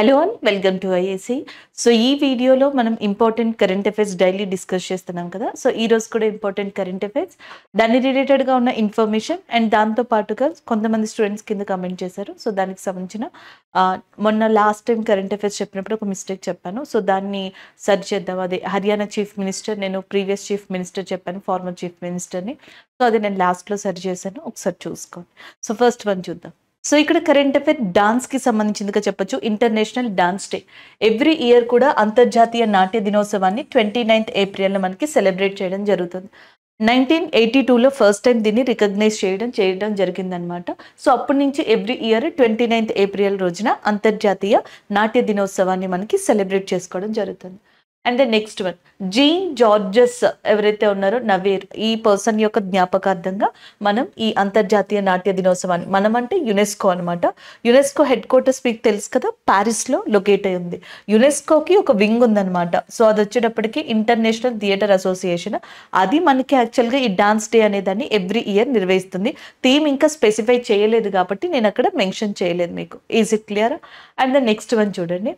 hello and welcome to IAC so ఈ వీడియోలో మనం important current affairs daily discuss చేస్తున్నాం కదా సో ఈ రోజు కూడా ఇంపార్టెంట్ కరెంట్ అఫైర్స్ దాన్ని రిలేటెడ్గా ఉన్న ఇన్ఫర్మేషన్ అండ్ దాంతో పాటుగా కొంతమంది స్టూడెంట్స్ కింద కమెంట్ చేశారు సో దానికి సంబంధించిన మొన్న లాస్ట్ టైం కరెంట్ అఫైర్స్ చెప్పినప్పుడు ఒక మిస్టేక్ చెప్పాను సో దాన్ని సరి చేద్దాం అదే హర్యానా చీఫ్ మినిస్టర్ నేను ప్రీవియస్ చీఫ్ మినిస్టర్ చెప్పాను ఫార్మర్ చీఫ్ మినిస్టర్ని సో అది నేను లాస్ట్లో సరి చేశాను ఒకసారి చూసుకోండి సో ఫస్ట్ వన్ చూద్దాం సో ఇక్కడ కరెంట్ అఫేర్ డాన్స్కి సంబంధించిందిగా చెప్పొచ్చు international dance day every year కూడా అంతర్జాతీయ నాట్య దినోత్సవాన్ని ట్వంటీ నైన్త్ ఏప్రిల్లో మనకి సెలబ్రేట్ చేయడం జరుగుతుంది నైన్టీన్ ఎయిటీ టూలో ఫస్ట్ టైం దీన్ని రికగ్నైజ్ చేయడం చేయడం జరిగిందనమాట సో అప్పటి నుంచి every year twenty ninth April రోజున అంతర్జాతీయ నాట్య దినోత్సవాన్ని మనకి సెలబ్రేట్ చేసుకోవడం జరుగుతుంది and the next one Jean Georges ఎవరైతే ఉన్నారో నవీర్ ఈ పర్సన్ యొక్క జ్ఞాపకార్థంగా మనం ఈ అంతర్జాతీయ నాట్య దినోత్సవాన్ని మనం అంటే యునెస్కో అనమాట యునెస్కో హెడ్ క్వార్టర్స్ మీకు తెలుసు కదా ప్యారిస్లో లొకేట్ అయి ఉంది యునెస్కోకి ఒక వింగ్ ఉందన్నమాట సో అది వచ్చేటప్పటికి ఇంటర్నేషనల్ థియేటర్ అసోసియేషన్ అది మనకి యాక్చువల్గా ఈ డాన్స్ డే అనేదాన్ని ఎవ్రీ ఇయర్ నిర్వహిస్తుంది థీమ్ ఇంకా స్పెసిఫై చేయలేదు కాబట్టి నేను అక్కడ మెన్షన్ చేయలేదు మీకు is it clear and the next one చూడండి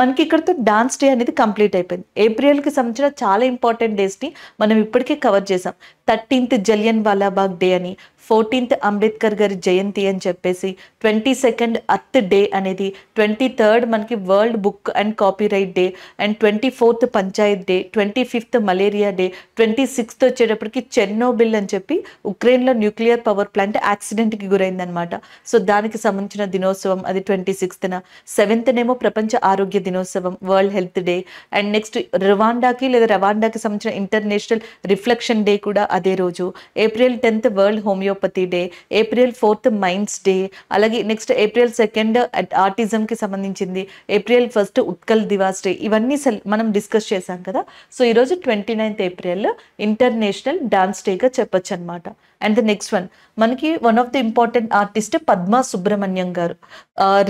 మనకి ఇక్కడతో డాన్స్ డే అనేది కంప్లీట్ అయిపోయింది ఏప్రిల్కి సంబంధించి సంబంధించిన చాలా ఇంపార్టెంట్ డేస్ని మనం ఇప్పటికే కవర్ చేసాం థర్టీన్త్ జలియన్ వాలాబాగ్ డే అని ఫోర్టీన్త్ అంబేద్కర్ గారి జయంతి అని చెప్పేసి ట్వంటీ సెకండ్ అర్త్ డే అనేది ట్వంటీ థర్డ్ మనకి world book and copyright day and twenty fourth Panchayat day twenty fifth malaria day twenty sixth వచ్చేటప్పటికి చెన్నోబిల్ అని చెప్పి ఉక్రెయిన్లో న్యూక్లియర్ పవర్ ప్లాంట్ యాక్సిడెంట్కి గురైందనమాట సో దానికి సంబంధించిన దినోత్సవం అది ట్వంటీ సిక్స్త్న సెవెంత్నేమో ప్రపంచ ఆరోగ్య దినోత్సవం world health day and next రవాండాకి లేదా రవాండాకి సంబంధించిన ఇంటర్నేషనల్ రిఫ్లెక్షన్ డే కూడా అదే రోజు April tenth world homeo homeopathy day April fourth minds day అలాగే నెక్స్ట్ ఏప్రిల్ సెకండ్ ఆర్టిజంకి సంబంధించింది April first Utkal Divas day ఇవన్నీ మనం డిస్కస్ చేశాం కదా సో ఈరోజు twenty ninth April international dance డేగా చెప్పొచ్చు అనమాట అండ్ ద నెక్స్ట్ వన్ మనకి one of the important artist Padma Subrahmanyam గారు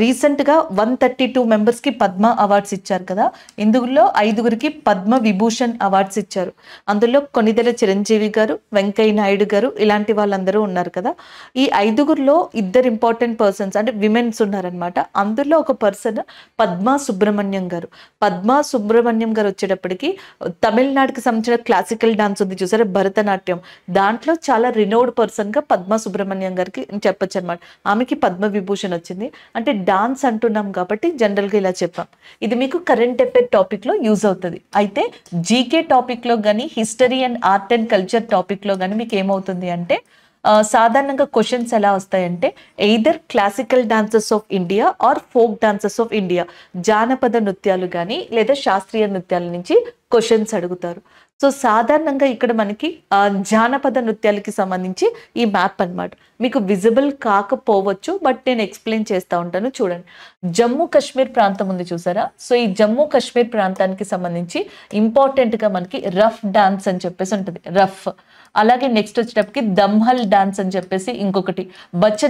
రీసెంట్గా వన్ థర్టీ టూ మెంబర్స్కి పద్మ అవార్డ్స్ ఇచ్చారు కదా ఇందులో ఐదుగురికి పద్మ విభూషణ్ అవార్డ్స్ ఇచ్చారు అందులో కొనిదెల చిరంజీవి గారు వెంకయ్య నాయుడు గారు ఇలాంటి వాళ్ళందరూ ఉన్నారు కదా ఈ ఐదుగురిలో ఇద్దరు ఇంపార్టెంట్ పర్సన్స్ అంటే విమెన్స్ ఉన్నారనమాట అందులో ఒక పర్సన్ పద్మ సుబ్రహ్మణ్యం గారు పద్మ సుబ్రహ్మణ్యం గారు వచ్చేటప్పటికి తమిళనాడుకి సంబంధించిన క్లాసికల్ డాన్స్ ఉంది చూసారా భరతనాట్యం దాంట్లో చాలా రినో వినోడ్ పర్సన్గా పద్మ సుబ్రహ్మణ్యం గారికి చెప్పొచ్చు అనమాట ఆమెకి పద్మ విభూషణ్ వచ్చింది అంటే డాన్స్ అంటున్నాం కాబట్టి జనరల్గా ఇలా చెప్పాం ఇది మీకు కరెంట్ అఫేర్ టాపిక్లో యూజ్ అవుతుంది అయితే జీకే టాపిక్లో కానీ history and art and culture టాపిక్లో కానీ మీకు ఏమవుతుంది అంటే సాధారణంగా క్వశ్చన్స్ ఎలా వస్తాయంటే either classical dances of India or folk dances of India జానపద నృత్యాలు కానీ లేదా శాస్త్రీయ నృత్యాల నుంచి క్వశ్చన్స్ అడుగుతారు సో సాధారణంగా ఇక్కడ మనకి జానపద నృత్యాలకి సంబంధించి ఈ మ్యాప్ అనమాట మీకు విజిబుల్ కాకపోవచ్చు బట్ నేను ఎక్స్ప్లెయిన్ చేస్తూ ఉంటాను చూడండి జమ్మూ కాశ్మీర్ ప్రాంతం ఉంది చూసారా సో ఈ జమ్మూ కాశ్మీర్ ప్రాంతానికి సంబంధించి ఇంపార్టెంట్గా మనకి రఫ్ డాన్స్ అని చెప్పేసి ఉంటుంది రఫ్ అలాగే నెక్స్ట్ వచ్చేటప్పటికి దమ్హల్ డాన్స్ అని చెప్పేసి ఇంకొకటి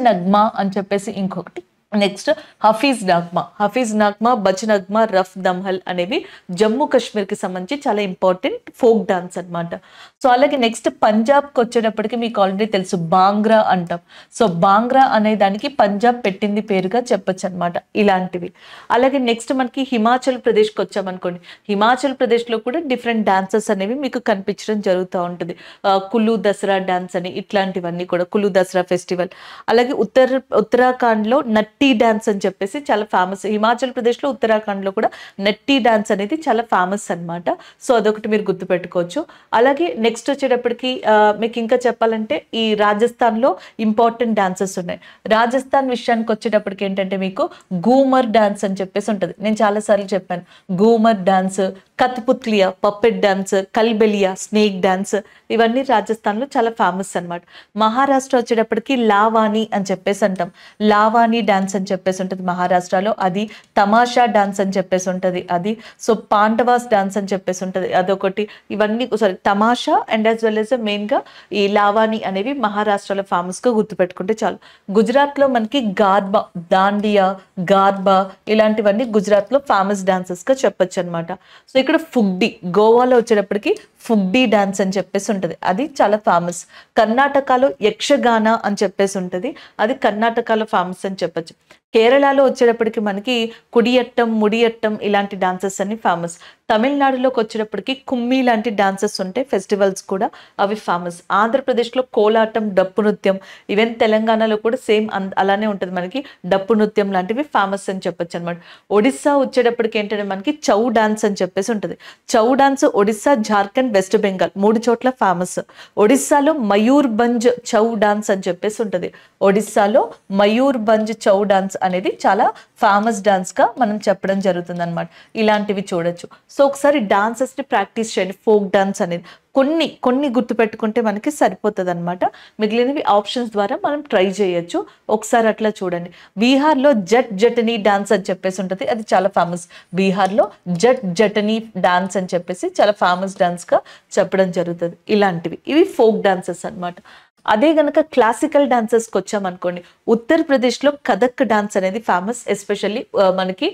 నగ్మా అని చెప్పేసి ఇంకొకటి నెక్స్ట్ హఫీజ్ నాగ్మా హఫీజ్ నాగ్మా బచ్ నగ్మా రఫ్ దమ్హల్ అనేవి జమ్మూ కాశ్మీర్కి సంబంధించి చాలా ఇంపార్టెంట్ ఫోక్ డాన్స్ అనమాట సో అలాగే నెక్స్ట్ పంజాబ్కి వచ్చేటప్పటికి మీకు ఆల్రెడీ తెలుసు బాంగ్రా అంటాం సో బాంగ్రా అనే దానికి పంజాబ్ పెట్టింది పేరుగా చెప్పొచ్చు అనమాట ఇలాంటివి అలాగే నెక్స్ట్ మనకి హిమాచల్ ప్రదేశ్కి వచ్చామనుకోండి హిమాచల్ ప్రదేశ్లో కూడా డిఫరెంట్ డాన్సెస్ అనేవి మీకు కనిపించడం జరుగుతూ ఉంటుంది కులు దసరా డాన్స్ అని ఇట్లాంటివన్నీ కూడా కులు దసరా ఫెస్టివల్ అలాగే ఉత్తర ఉత్తరాఖండ్లో నట్ నెట్టీ డ్యాన్స్ అని చెప్పేసి చాలా ఫేమస్ హిమాచల్ ప్రదేశ్లో ఉత్తరాఖండ్లో కూడా నెట్టీ డ్యాన్స్ అనేది చాలా ఫేమస్ అనమాట సో అదొకటి మీరు గుర్తుపెట్టుకోవచ్చు అలాగే నెక్స్ట్ వచ్చేటప్పటికి మీకు ఇంకా చెప్పాలంటే ఈ రాజస్థాన్లో ఇంపార్టెంట్ డ్యాన్సెస్ ఉన్నాయి రాజస్థాన్ విషయానికి వచ్చేటప్పటికి ఏంటంటే మీకు గూమర్ డ్యాన్స్ అని చెప్పేసి ఉంటుంది నేను చాలాసార్లు చెప్పాను Ghoomar dance Kathputliya puppet dance Kalbelia snake dance ఇవన్నీ రాజస్థాన్లో చాలా ఫేమస్ అనమాట మహారాష్ట్ర వచ్చేటప్పటికి లావాణి అని చెప్పేసి అంటాం లావాణి డ్యాన్స్ అని చెప్పేసి ఉంటుంది మహారాష్ట్రలో అది తమాషా డ్యాన్స్ అని చెప్పేసి ఉంటుంది అది సో పాండవాస్ డ్యాన్స్ అని చెప్పేసి ఉంటుంది అదొకటి ఇవన్నీ సారీ తమాషా అండ్ యాజ్ వెల్ యాజ్ మెయిన్గా ఈ లావాణి అనేవి మహారాష్ట్రలో ఫేమస్గా గుర్తుపెట్టుకుంటే చాలు గుజరాత్లో మనకి గార్బా దాండియా గార్బా ఇలాంటివన్నీ గుజరాత్లో ఫేమస్ గా చెప్పొచ్చు అనమాట సో ఇక్కడ ఫుగ్డి గోవాలో వచ్చేటప్పటికి ఫుగ్డి డ్యాన్స్ అని చెప్పేసి ఉంటుంది అది చాలా ఫేమస్ కర్ణాటకలో యక్షగాన అని చెప్పేసి ఉంటుంది అది కర్ణాటకలో ఫేమస్ అని చెప్పచ్చు కేరళలో వచ్చేటప్పటికి మనకి కుడియట్టం ముడియట్టం ఇలాంటి డాన్సెస్ అన్ని ఫేమస్ తమిళనాడులోకి వచ్చేటప్పటికి కుమ్మి లాంటి డాన్సెస్ ఉంటాయి ఫెస్టివల్స్ కూడా అవి ఫేమస్ ఆంధ్రప్రదేశ్లో కోలాటం డప్పు నృత్యం ఈవెన్ తెలంగాణలో కూడా సేమ్ అలానే ఉంటుంది మనకి డప్పు నృత్యం లాంటివి ఫేమస్ అని చెప్పొచ్చు అనమాట ఒడిస్సా వచ్చేటప్పటికి ఏంటంటే మనకి చౌ డాన్స్ అని చెప్పేసి ఉంటుంది చౌ డాన్స్ ఒడిస్సా జార్ఖండ్ వెస్ట్ బెంగాల్ మూడు చోట్ల ఫేమస్ ఒడిస్సాలో మయూర్ బంజ్ చౌ డాన్స్ అని చెప్పేసి ఉంటుంది ఒడిస్సాలో మయూర్ బంజ్ చౌ డాన్స్ అనేది చాలా ఫేమస్ డాన్స్గా మనం చెప్పడం జరుగుతుంది అనమాట ఇలాంటివి చూడొచ్చు సో ఒకసారి డాన్సెస్ని ప్రాక్టీస్ చేయండి ఫోక్ డాన్స్ అనేది కొన్ని కొన్ని గుర్తుపెట్టుకుంటే మనకి సరిపోతుంది అనమాట మిగిలినవి ఆప్షన్స్ ద్వారా మనం ట్రై చేయొచ్చు ఒకసారి అట్లా చూడండి బీహార్లో జట్ జటనీ డాన్స్ అని చెప్పేసి ఉంటుంది అది చాలా ఫేమస్ బీహార్లో జట్ జటనీ డాన్స్ అని చెప్పేసి చాలా ఫేమస్ డాన్స్గా చెప్పడం జరుగుతుంది ఇలాంటివి ఇవి ఫోక్ డాన్సెస్ అనమాట అదే గనక క్లాసికల్ డాన్సర్స్కి వచ్చామనుకోండి ఉత్తరప్రదేశ్లో కథక్ డాన్స్ అనేది ఫేమస్ ఎస్పెషల్లీ మనకి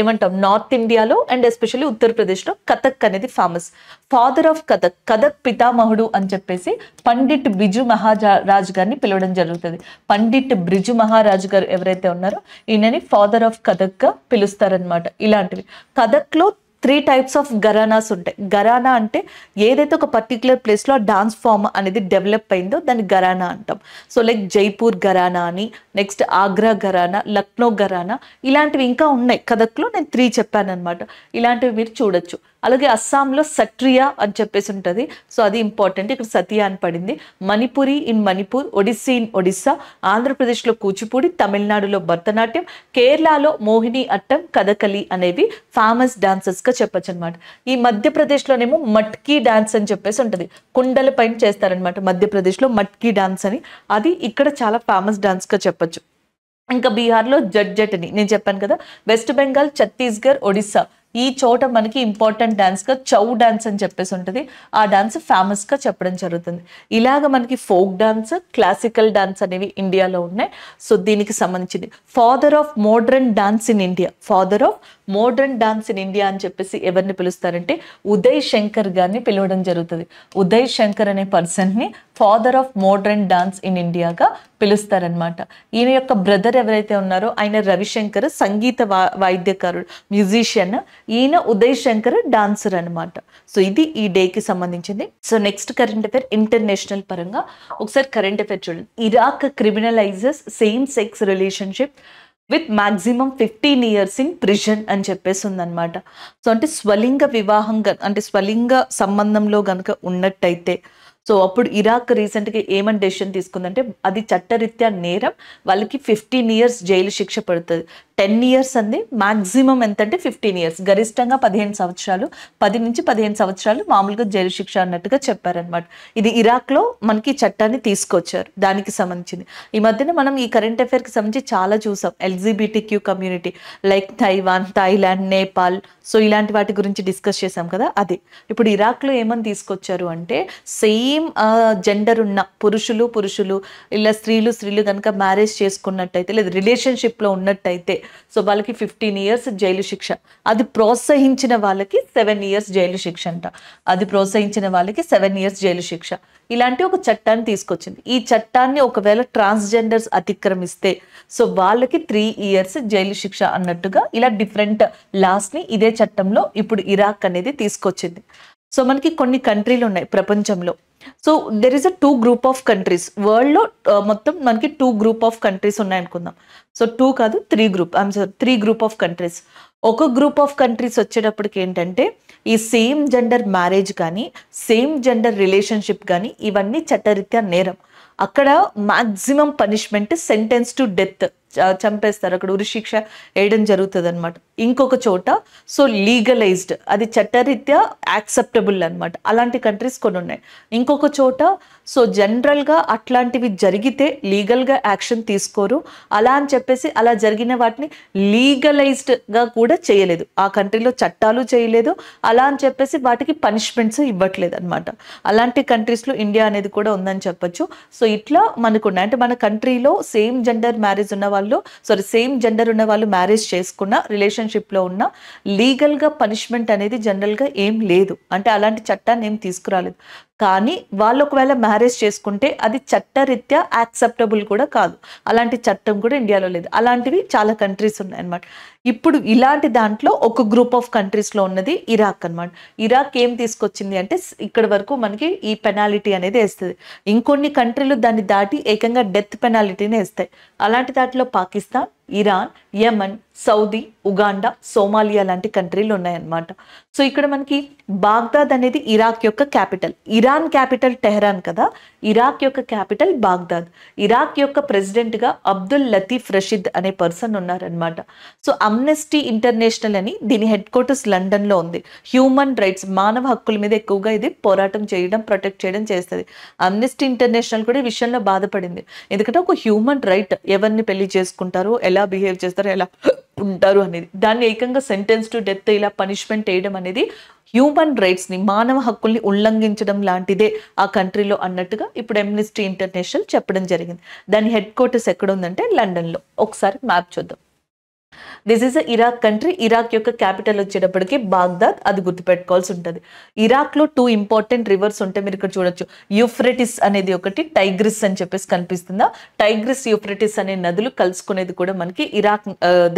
ఏమంటాం నార్త్ ఇండియాలో అండ్ ఎస్పెషల్లీ ఉత్తరప్రదేశ్లో కథక్ అనేది famous father of Kathak Kathak పితామహుడు అని చెప్పేసి పండిట్ బిజు మహారాజ్ గారిని పిలవడం జరుగుతుంది పండిట్ బ్రిజు మహారాజ్ గారు ఎవరైతే ఉన్నారో ఈయనని ఫాదర్ ఆఫ్ కథక్గా పిలుస్తారనమాట ఇలాంటివి కథక్లో త్రీ టైప్స్ ఆఫ్ గరానాస్ ఉంటాయి గరానా అంటే ఏదైతే ఒక పర్టికులర్ ప్లేస్లో డాన్స్ ఫామ్ అనేది డెవలప్ అయిందో దాన్ని గరానా అంటాం సో లైక్ జైపూర్ గరానా అని నెక్స్ట్ ఆగ్రా గరానా లక్నో గరానా ఇలాంటివి ఇంకా ఉన్నాయి కథక్లో నేను త్రీ చెప్పాను అనమాట ఇలాంటివి మీరు చూడొచ్చు అలాగే అస్సాంలో సట్రియా అని చెప్పేసి ఉంటుంది సో అది ఇంపార్టెంట్ ఇక్కడ సతియా అని పడింది మణిపురి ఇన్ మణిపూర్ ఒడిస్సీ ఇన్ ఒడిస్సా ఆంధ్రప్రదేశ్లో కూచిపూడి తమిళనాడులో భరతనాట్యం కేరళలో మోహిని అట్టం కథకలి అనేవి ఫేమస్ డాన్సెస్గా చెప్పచ్చు అనమాట ఈ మధ్యప్రదేశ్లోనేమో మట్కీ డాన్స్ అని చెప్పేసి ఉంటుంది కుండల పైన చేస్తారనమాట మధ్యప్రదేశ్లో మట్కీ డాన్స్ అని అది ఇక్కడ చాలా ఫేమస్ డాన్స్గా చెప్పచ్చు ఇంకా బీహార్లో జడ్జెట్ని నేను చెప్పాను కదా వెస్ట్ బెంగాల్ ఛత్తీస్గఢ్ ఒడిస్సా ఈ చోట మనకి ఇంపార్టెంట్ డ్యాన్స్గా చౌ డాన్స్ అని చెప్పేసి ఉంటుంది ఆ డాన్స్ ఫేమస్గా చెప్పడం జరుగుతుంది ఇలాగ మనకి ఫోక్ డాన్స్ క్లాసికల్ డాన్స్ అనేవి ఇండియాలో ఉన్నాయి సో దీనికి సంబంధించింది father of modern dance in India father of modern dance in India అని చెప్పేసి ఎవరిని పిలుస్తారంటే ఉదయ్ శంకర్ గారిని పిలవడం జరుగుతుంది ఉదయ్ శంకర్ అనే పర్సన్ని father of modern dance in ఇండియాగా పిలుస్తారనమాట ఈయన యొక్క బ్రదర్ ఎవరైతే ఉన్నారో ఆయన రవిశంకర్ సంగీత వా వాయిద్యకారుడు మ్యూజిషియన్ ఈయన ఉదయ్ శంకర్ డాన్సర్ అనమాట సో ఇది ఈ డేకి సంబంధించింది so next current affair international పరంగా ఒకసారి కరెంట్ అఫేర్ చూడండి Iraq criminalises same sex relationship with maximum fifteen years in prison అని చెప్పేసి ఉందన్నమాట సో అంటే స్వలింగ వివాహం అంటే స్వలింగ సంబంధంలో కనుక ఉన్నట్టయితే సో అప్పుడు ఇరాక్ రీసెంట్గా ఏమని డెసిషన్ తీసుకుందంటే అది చట్టరీత్యా నేరం వాళ్ళకి ఫిఫ్టీన్ ఇయర్స్ జైలు శిక్ష పడుతుంది టెన్ ఇయర్స్ అంది మాక్సిమం ఎంత అంటే ఫిఫ్టీన్ ఇయర్స్ గరిష్టంగా పదిహేను సంవత్సరాలు పది నుంచి పదిహేను సంవత్సరాలు మామూలుగా జైలు శిక్ష అన్నట్టుగా చెప్పారనమాట ఇది ఇరాక్లో మనకి చట్టాన్ని తీసుకొచ్చారు దానికి సంబంధించింది ఈ మధ్యన మనం ఈ కరెంట్ అఫైర్కి సంబంధించి చాలా చూసాం LGBT Q community like Taiwan Thailand Nepal so ఇలాంటి వాటి గురించి డిస్కస్ చేసాం కదా అదే ఇప్పుడు ఇరాక్లో ఏమని తీసుకొచ్చారు అంటే సెయిమ్ సేమ్ జెండర్ ఉన్న పురుషులు పురుషులు ఇలా స్త్రీలు స్త్రీలు కనుక మ్యారేజ్ చేసుకున్నట్టయితే లేదా రిలేషన్షిప్లో ఉన్నట్టయితే సో వాళ్ళకి ఫిఫ్టీన్ ఇయర్స్ జైలు శిక్ష అది ప్రోత్సహించిన వాళ్ళకి సెవెన్ ఇయర్స్ జైలు శిక్ష అంట అది ప్రోత్సహించిన వాళ్ళకి సెవెన్ ఇయర్స్ జైలు శిక్ష ఇలాంటి ఒక చట్టాన్ని తీసుకొచ్చింది ఈ చట్టాన్ని ఒకవేళ ట్రాన్స్జెండర్స్ అతిక్రమిస్తే సో వాళ్ళకి త్రీ ఇయర్స్ జైలు శిక్ష అన్నట్టుగా ఇలా డిఫరెంట్ లాస్ని ఇదే చట్టంలో ఇప్పుడు ఇరాక్ అనేది తీసుకొచ్చింది సో మనకి కొన్ని కంట్రీలు ఉన్నాయి ప్రపంచంలో so there is a two group of countries వరల్డ్లో మొత్తం మనకి టూ గ్రూప్ ఆఫ్ కంట్రీస్ ఉన్నాయనుకుందాం సో టూ కాదు three group I'm sorry three group of countries ఒక గ్రూప్ ఆఫ్ కంట్రీస్ వచ్చేటప్పటికి ఏంటంటే ఈ సేమ్ జెండర్ మ్యారేజ్ కానీ సేమ్ జెండర్ రిలేషన్షిప్ కానీ ఇవన్నీ చట్టరీత్యా నేరం అక్కడ maximum punishment sentence to death చంపేస్తారు అక్కడ ఉరిశిక్ష వేయడం జరుగుతుంది అనమాట ఇంకొక చోట సో లీగలైజ్డ్ అది చట్టరీత్యా యాక్సెప్టబుల్ అనమాట అలాంటి కంట్రీస్ కొన్ని ఉన్నాయి ఇంకొక చోట సో జనరల్గా అట్లాంటివి జరిగితే లీగల్గా యాక్షన్ తీసుకోరు అలా అని చెప్పేసి అలా జరిగిన వాటిని లీగలైజ్డ్గా కూడా చేయలేదు ఆ కంట్రీలో చట్టాలు చేయలేదు అలా అని చెప్పేసి వాటికి పనిష్మెంట్స్ ఇవ్వట్లేదు అనమాట అలాంటి కంట్రీస్లో ఇండియా అనేది కూడా ఉందని చెప్పొచ్చు సో ఇట్లా మనకున్నాయి అంటే మన కంట్రీలో సేమ్ జెండర్ మ్యారేజ్ ఉన్న వాళ్ళు సారీ సేమ్ జెండర్ ఉన్న వాళ్ళు మ్యారేజ్ చేసుకున్న రిలేషన్షిప్లో ఉన్న లీగల్గా పనిష్మెంట్ అనేది జనరల్గా ఏం లేదు అంటే అలాంటి చట్టాన్ని ఏం తీసుకురాలేదు కానీ వాళ్ళు ఒకవేళ మ్యారేజ్ చేసుకుంటే అది చట్టరీత్యా యాక్సెప్టబుల్ కూడా కాదు అలాంటి చట్టం కూడా ఇండియాలో లేదు అలాంటివి చాలా కంట్రీస్ ఉన్నాయన్నమాట ఇప్పుడు ఇలాంటి దాంట్లో ఒక గ్రూప్ ఆఫ్ కంట్రీస్లో ఉన్నది ఇరాక్ అనమాట ఇరాక్ ఏం తీసుకొచ్చింది అంటే ఇక్కడ వరకు మనకి ఈ పెనాలిటీ అనేది వేస్తుంది ఇంకొన్ని కంట్రీలు దాన్ని దాటి ఏకంగా డెత్ పెనాలిటీని వేస్తాయి అలాంటి దాంట్లో Pakistan Iran Yemen Saudi Uganda Somalia లాంటి కంట్రీలు ఉన్నాయన్నమాట సో ఇక్కడ మనకి బాగ్దాద్ అనేది ఇరాక్ యొక్క క్యాపిటల్ ఇరాన్ క్యాపిటల్ టెహరాన్ కదా ఇరాక్ యొక్క క్యాపిటల్ బాగ్దాద్ ఇరాక్ యొక్క ప్రెసిడెంట్గా అబ్దుల్ లతీఫ్ రషీద్ అనే పర్సన్ ఉన్నారనమాట సో అమ్నెస్టీ ఇంటర్నేషనల్ అని దీని హెడ్ క్వార్టర్స్ లండన్లో ఉంది హ్యూమన్ రైట్స్ మానవ హక్కుల మీద ఎక్కువగా ఇది పోరాటం చేయడం ప్రొటెక్ట్ చేయడం చేస్తుంది అమ్నెస్టీ ఇంటర్నేషనల్ కూడా ఈ విషయంలో బాధపడింది ఎందుకంటే ఒక హ్యూమన్ రైట్ ఎవరిని పెళ్లి చేసుకుంటారు ఎలా ఎలా బిహేవ్ చేస్తారు ఎలా ఉంటారు అనేది దాన్ని ఏకంగా సెంటెన్స్ టు డెత్ ఇలా పనిష్మెంట్ వేయడం అనేది హ్యూమన్ రైట్స్ని మానవ హక్కుల్ని ఉల్లంఘించడం లాంటిదే ఆ కంట్రీలో అన్నట్టుగా ఇప్పుడు ఎమ్నిస్టీ ఇంటర్నేషనల్ చెప్పడం జరిగింది దాని హెడ్ క్వార్టర్స్ ఎక్కడ ఉందంటే లండన్లో ఒకసారి మ్యాప్ చూద్దాం this is Iraq country Iraq యొక్క క్యాపిటల్ వచ్చేటప్పటికి బాగ్దాద్ అది గుర్తుపెట్టుకోవాల్సి ఉంటుంది ఇరాక్లో టూ ఇంపార్టెంట్ రివర్స్ ఉంటే మీరు ఇక్కడ చూడొచ్చు యూఫ్రెటిస్ అనేది ఒకటి టైగ్రిస్ అని చెప్పేసి కనిపిస్తుందా టైగ్రిస్ యూఫ్రెటిస్ అనే నదులు కలుసుకునేది కూడా మనకి ఇరాక్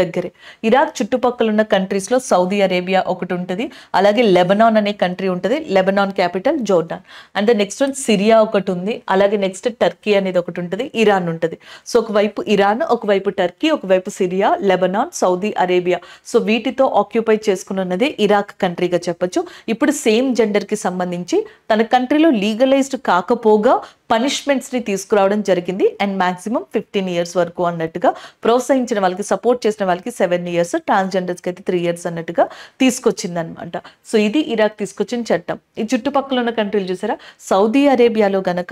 దగ్గరే ఇరాక్ చుట్టుపక్కల ఉన్న కంట్రీస్లో సౌదీ అరేబియా ఒకటి ఉంటుంది అలాగే లెబనాన్ అనే కంట్రీ ఉంటుంది Lebanon capital Jordan and the next one Syria ఒకటి ఉంది అలాగే నెక్స్ట్ టర్కీ అనేది ఒకటి ఉంటుంది ఇరాన్ ఉంటుంది సో ఒకవైపు ఇరాన్ ఒకవైపు టర్కీ ఒకవైపు Syria Lebanon Lebanon Saudi Arabia so వీటితో ఆక్యుపై చేసుకున్నది ఇరాక్ కంట్రీగా చెప్పొచ్చు ఇప్పుడు సేమ్ జెండర్కి సంబంధించి తన కంట్రీలో లీగలైజ్డ్ కాకపోగా పనిష్మెంట్స్ని తీసుకురావడం జరిగింది అండ్ మాక్సిమం ఫిఫ్టీన్ ఇయర్స్ వరకు అన్నట్టుగా ప్రోత్సహించిన వాళ్ళకి సపోర్ట్ చేసిన వాళ్ళకి సెవెన్ ఇయర్స్ ట్రాన్స్జెండర్స్కి అయితే త్రీ ఇయర్స్ అన్నట్టుగా తీసుకొచ్చిందనమాట సో ఇది ఇరాక్ తీసుకొచ్చిన చట్టం ఈ చుట్టుపక్కల ఉన్న కంట్రీలు చూసారా సౌదీ అరేబియాలో గనక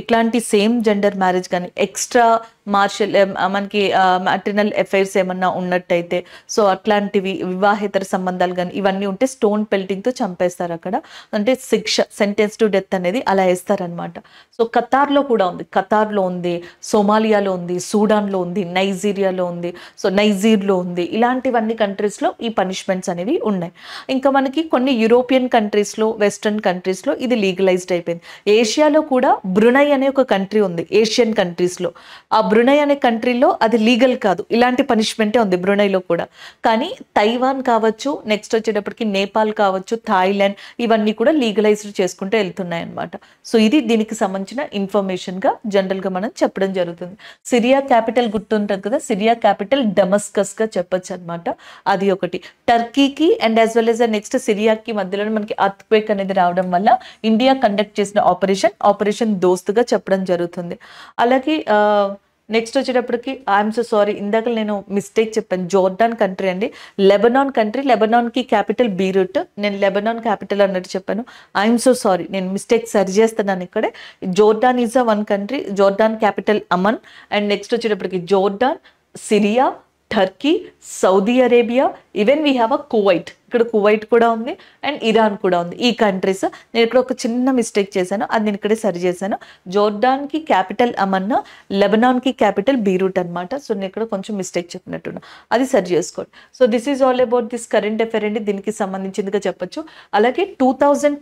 ఇట్లాంటి సేమ్ జెండర్ మ్యారేజ్ కానీ ఎక్స్ట్రా మార్షల్ um, uh, మనకి మ్యాటర్నల్ uh, ఎఫైర్స్ ఏమన్నా ఉన్నట్టయితే సో అట్లాంటివి వివాహేతర సంబంధాలు కానీ ఇవన్నీ ఉంటే స్టోన్ పెల్టింగ్తో చంపేస్తారు అక్కడ అంటే శిక్ష సెంటెన్స్ టు డెత్ అనేది అలా వేస్తారనమాట సో ఖతార్లో కూడా ఉంది ఖతార్లో ఉంది సోమాలియాలో ఉంది సూడాన్లో ఉంది నైజీరియాలో ఉంది సో నైజీర్లో ఉంది ఇలాంటివన్నీ కంట్రీస్లో ఈ పనిష్మెంట్స్ అనేవి ఉన్నాయి ఇంకా మనకి కొన్ని యూరోపియన్ కంట్రీస్లో వెస్ట్రన్ కంట్రీస్లో ఇది లీగలైజ్డ్ అయిపోయింది ఏషియాలో కూడా బ్రునై అనే ఒక కంట్రీ ఉంది ఏషియన్ కంట్రీస్లో ఆ బ్రునై అనే కంట్రీలో అది లీగల్ కాదు ఇలాంటి పనిష్మెంటే ఉంది బ్రునైలో కూడా కానీ తైవాన్ కావచ్చు నెక్స్ట్ వచ్చేటప్పటికి నేపాల్ కావచ్చు థాయిలాండ్ ఇవన్నీ కూడా లీగలైజ్డ్ చేసుకుంటూ వెళ్తున్నాయి అనమాట సో ఇది దీనికి సంబంధించిన ఇన్ఫర్మేషన్గా జనరల్గా మనం చెప్పడం జరుగుతుంది సిరియా క్యాపిటల్ గుర్తుంటుంది కదా సిరియా క్యాపిటల్ డమస్కస్గా చెప్పొచ్చు అనమాట అది ఒకటి టర్కీకి and as well as next సిరియాకి మధ్యలో మనకి అర్త్క్వేక్ అనేది రావడం వల్ల ఇండియా కండక్ట్ చేసిన ఆపరేషన్ ఆపరేషన్ దోస్తుగా చెప్పడం జరుగుతుంది అలాగే నెక్స్ట్ వచ్చేటప్పటికి ఐఎమ్ సో సారీ ఇందాక నేను మిస్టేక్ చెప్పాను జోర్డాన్ కంట్రీ అండి లెబనాన్ కంట్రీ లెబనాన్కి క్యాపిటల్ బీరూట్ నేను లెబనాన్ క్యాపిటల్ అన్నట్టు చెప్పాను ఐఎమ్ సో సారీ నేను మిస్టేక్ సరి చేస్తున్నాను ఇక్కడే Jordan is a one country Jordan capital Amman and next వచ్చేటప్పటికి Jordan Syria Turkey Saudi Arabia even we have a Kuwait ఇక్కడ కువైట్ కూడా ఉంది అండ్ ఇరాన్ కూడా ఉంది ఈ కంట్రీస్ నేను ఇక్కడ ఒక చిన్న మిస్టేక్ చేశాను అది నేను ఇక్కడే సరి చేశాను జోర్డాన్కి క్యాపిటల్ అమన్నా లెబనాన్కి క్యాపిటల్ బీరూట్ అనమాట సో నేను ఇక్కడ కొంచెం మిస్టేక్ చెప్పినట్టున్నా అది సరి చేసుకోండి so this is all about this current affair అండి దీనికి సంబంధించిందిగా చెప్పొచ్చు అలాగే టూ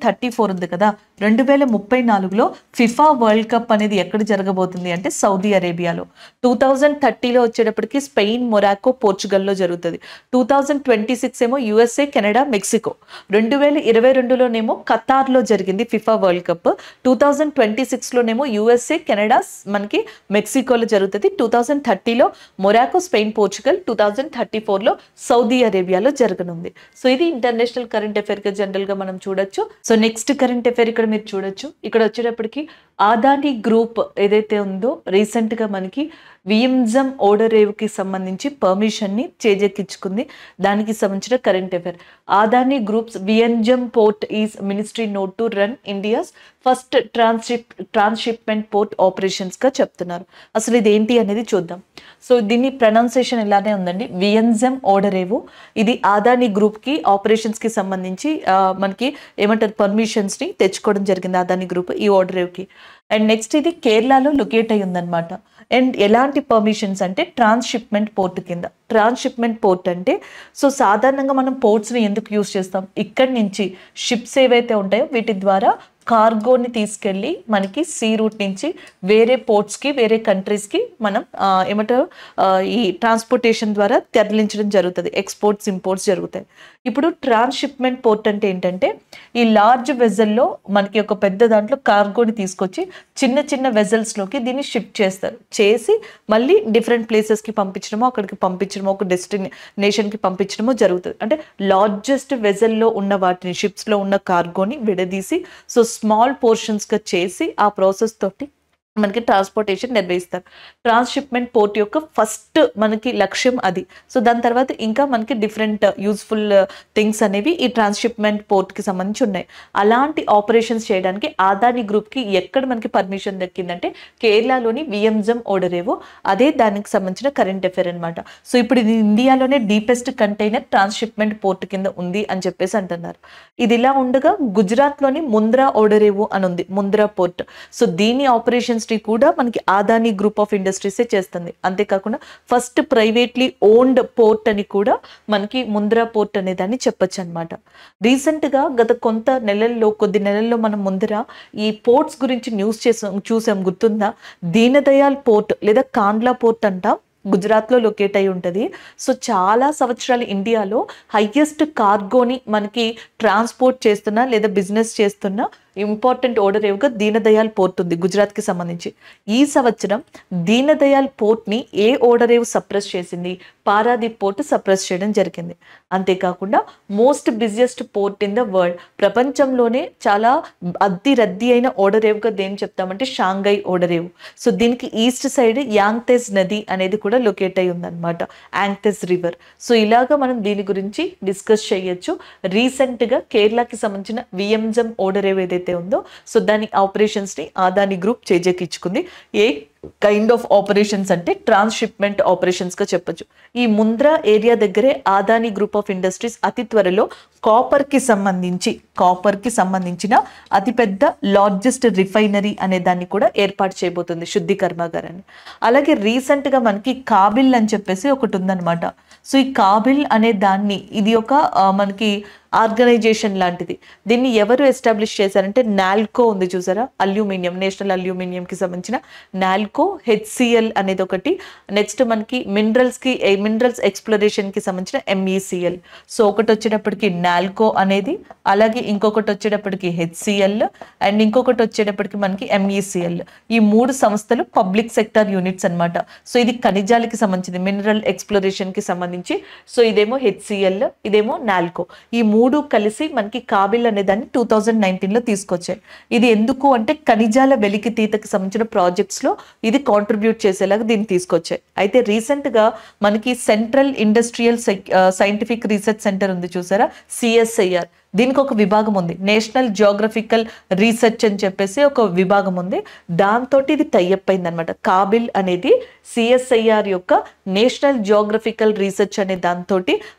థర్టీ ఫోర్ ఉంది కదా రెండు వేల ముప్పై నాలుగులో ఫిఫా వరల్డ్ కప్ అనేది ఎక్కడ జరగబోతుంది అంటే సౌదీ అరేబియాలో టూ థౌజండ్ థర్టీలో వచ్చేటప్పటికి స్పెయిన్ మొరాకో పోర్చుగల్లో జరుగుతుంది టూ థౌజండ్ ట్వంటీ సిక్స్ ఏమో యుఎస్ఏ కెనడా మెక్సికో రెండు వేల ఇరవై రెండులోనేమో ఖతార్లో జరిగింది FIFA world cup two thousand twenty సిక్స్లోనేమో యూఎస్ఏ కెనడా మనకి మెక్సికోలో జరుగుతుంది టూ థౌజండ్ థర్టీలో Morocco Spain Portugal two thousand thirty ఫోర్లో సౌదీ అరేబియాలో జరగనుంది సో ఇది ఇంటర్నేషనల్ కరెంట్ అఫైర్గా జనరల్గా మనం చూడొచ్చు సో నెక్స్ట్ కరెంట్ అఫేర్ ఇక్కడ మీరు చూడొచ్చు ఇక్కడ వచ్చేటప్పటికి ఆదాని గ్రూప్ ఏదైతే ఉందో రీసెంట్గా మనకి విఎంజం ఓడరేవ్కి సంబంధించి పర్మిషన్ని చేజెక్కించుకుంది దానికి సంబంధించిన current affair Adani groups Vizhinjam port is ministry note to run India's first transship transshipment port ఆపరేషన్స్గా చెప్తున్నారు అసలు ఇది ఏంటి అనేది చూద్దాం సో దీన్ని ప్రొనౌన్సేషన్ ఇలానే ఉందండి విఎన్జమ్ ఓడరేవు ఇది ఆదాని గ్రూప్కి ఆపరేషన్స్కి సంబంధించి మనకి ఏమంటారు పర్మిషన్స్ని తెచ్చుకోవడం జరిగింది ఆదాని గ్రూప్ ఈ ఓడరేవ్కి అండ్ నెక్స్ట్ ఇది కేరళలో లొకేట్ అయ్యిందనమాట అండ్ ఎలాంటి పర్మిషన్స్ అంటే ట్రాన్స్షిప్మెంట్ పోర్ట్ కింద ట్రాన్స్షిప్మెంట్ పోర్ట్ అంటే సో సాధారణంగా మనం పోర్ట్స్ని ఎందుకు యూస్ చేస్తాం ఇక్కడి నుంచి షిప్స్ ఏవైతే ఉంటాయో వీటి ద్వారా కార్గోని తీసుకెళ్ళి మనకి సీ రూట్ నుంచి వేరే పోర్ట్స్కి వేరే కంట్రీస్కి మనం ఏమంటారు ఈ ట్రాన్స్పోర్టేషన్ ద్వారా తరలించడం జరుగుతుంది ఎక్స్పోర్ట్స్ ఇంపోర్ట్స్ జరుగుతాయి ఇప్పుడు ట్రాన్స్షిప్మెంట్ పోర్ట్ అంటే ఏంటంటే ఈ లార్జ్ వెజల్లో మనకి ఒక పెద్ద దాంట్లో కార్గోని తీసుకొచ్చి చిన్న చిన్న వెజల్స్లోకి దీన్ని షిఫ్ట్ చేస్తారు చేసి మళ్ళీ డిఫరెంట్ ప్లేసెస్కి పంపించడమో అక్కడికి పంపించడమో ఒక డెస్టినేషన్కి పంపించడమో జరుగుతుంది అంటే లార్జెస్ట్ వెజల్లో ఉన్న వాటిని షిప్స్లో ఉన్న కార్గోని విడదీసి సో స్మాల్ పోర్షన్స్గా చేసి ఆ ప్రాసెస్ తోటి మనకి ట్రాన్స్పోర్టేషన్ నిర్వహిస్తారు ట్రాన్స్షిప్మెంట్ పోర్ట్ యొక్క ఫస్ట్ మనకి లక్ష్యం అది సో దాని తర్వాత ఇంకా మనకి డిఫరెంట్ యూజ్ఫుల్ థింగ్స్ అనేవి ఈ ట్రాన్స్షిప్మెంట్ పోర్ట్కి సంబంధించి ఉన్నాయి అలాంటి ఆపరేషన్స్ చేయడానికి ఆదాని గ్రూప్కి ఎక్కడ మనకి పర్మిషన్ దక్కిందంటే కేరళలోని విఎంజమ్ ఓడరేవో అదే దానికి సంబంధించిన కరెంట్ అఫేర్ అనమాట సో ఇప్పుడు ఇది ఇండియాలోనే డీపెస్ట్ కంటైనర్ ట్రాన్స్షిప్మెంట్ పోర్ట్ కింద ఉంది అని చెప్పేసి అంటున్నారు ఇది ఇలా ఉండగా గుజరాత్లోని ముంద్రా ఓడరేవో అని ఉంది ముంద్రా పోర్ట్ సో దీని ఆపరేషన్స్ ఇండస్ట్రీ కూడా మనకి ఆదాని గ్రూప్ ఆఫ్ ఇండస్ట్రీసే చేస్తుంది అంతేకాకుండా ఫస్ట్ ప్రైవేట్లీ ఓన్డ్ పోర్ట్ అని కూడా మనకి ముంద్రా పోర్ట్ అనేదాన్ని చెప్పొచ్చు అనమాట రీసెంట్గా గత కొంత నెలల్లో కొద్ది నెలల్లో మనం ముందర ఈ పోర్ట్స్ గురించి న్యూస్ చేసాం చూసాం గుర్తుందా దీనదయాల్ పోర్ట్ లేదా కాండ్లా పోర్ట్ అంటాం గుజరాత్లో లొకేట్ అయి ఉంటుంది సో చాలా సంవత్సరాలు ఇండియాలో హయ్యెస్ట్ కార్గోని మనకి ట్రాన్స్పోర్ట్ చేస్తున్న లేదా బిజినెస్ చేస్తున్న ఇంపార్టెంట్ ఆర్డర్ ఏమిగా దీనదయాల్ పోర్ట్ ఉంది గుజరాత్కి సంబంధించి ఈ సంవత్సరం దీనదయాల్ పోర్ట్ని ఏ ఆర్డర్ ఏవ్ సప్రెస్ చేసింది పారాదీప్ పోర్ట్ సప్రెస్ చేయడం జరిగింది అంతేకాకుండా most busiest port in the world ప్రపంచంలోనే చాలా అద్ది రద్దీ అయిన ఆర్డర్ ఏవ్గా దేని చెప్తామంటే షాంఘై ఆర్డర్ ఏవ్ సో దీనికి ఈస్ట్ సైడ్ యాంగ్తెజ్ నది అనేది కూడా లొకేట్ అయి ఉందన్నమాట యాంగ్తెజ్ రివర్ సో ఇలాగా మనం దీని గురించి డిస్కస్ చేయొచ్చు రీసెంట్గా కేరళకి సంబంధించిన విఎంజం ఆర్డర్ ఏవ్ ఏదైతే ఏదైతే ఉందో సో దాని ఆపరేషన్స్ని ఆదాని గ్రూప్ చేజెక్కించుకుంది ఏ కైండ్ ఆఫ్ ఆపరేషన్స్ అంటే ట్రాన్స్షిప్మెంట్ ఆపరేషన్స్గా చెప్పొచ్చు ఈ ముంద్రా ఏరియా దగ్గరే ఆదాని గ్రూప్ ఆఫ్ ఇండస్ట్రీస్ అతి త్వరలో కాపర్కి సంబంధించి కాపర్కి సంబంధించిన అతిపెద్ద లార్జెస్ట్ రిఫైనరీ అనే దాన్ని కూడా ఏర్పాటు చేయబోతుంది శుద్ధి కర్మాగారాన్ని అలాగే రీసెంట్గా మనకి కాబిల్ అని చెప్పేసి ఒకటి ఉందనమాట సో ఈ కాబిల్ అనే దాన్ని ఇది ఒక మనకి ఆర్గనైజేషన్ లాంటిది దీన్ని ఎవరు ఎస్టాబ్లిష్ చేశారంటే నాల్కో ఉంది చూసారా అల్యూమినియం నేషనల్ అల్యూమినియంకి సంబంధించిన నాల్కో హెచ్సిఎల్ అనేది ఒకటి నెక్స్ట్ మనకి మినరల్స్కి మినరల్స్ ఎక్స్ప్లోరేషన్కి సంబంధించిన ఎంఈసిఎల్ సో ఒకటి వచ్చేటప్పటికి నాల్కో అనేది అలాగే ఇంకొకటి వచ్చేటప్పటికి హెచ్సిఎల్ అండ్ ఇంకొకటి వచ్చేటప్పటికి మనకి ఎంఈసిఎల్ ఈ మూడు సంస్థలు పబ్లిక్ సెక్టార్ యూనిట్స్ అనమాట సో ఇది ఖనిజాలకి సంబంధించింది మినరల్ ఎక్స్ప్లోరేషన్కి సంబంధించి సో ఇదేమో హెచ్సిఎల్ ఇదేమో నాల్కో ఈ మూడు మూడు కలిసి మనకి కాబిల్ దాన్ని టూ థౌజండ్ నైన్టీన్లో తీసుకొచ్చాయి ఇది ఎందుకు అంటే ఖనిజాల వెలికితీతకు సంబంధించిన ప్రాజెక్ట్స్లో ఇది కాంట్రిబ్యూట్ చేసేలాగా దీన్ని తీసుకొచ్చాయి అయితే రీసెంట్గా మనకి central industrial scientific research centre ఉంది చూసారా సిఎస్ఐఆర్ దీనికి ఒక విభాగం ఉంది నేషనల్ జియోగ్రఫికల్ రీసెర్చ్ అని చెప్పేసి ఒక విభాగం ఉంది దాంతో ఇది టైఅప్ అయింది అనమాట కాబిల్ అనేది సిఎస్ఐఆర్ యొక్క నేషనల్ జియోగ్రఫికల్ రీసెర్చ్ అనే దాంతో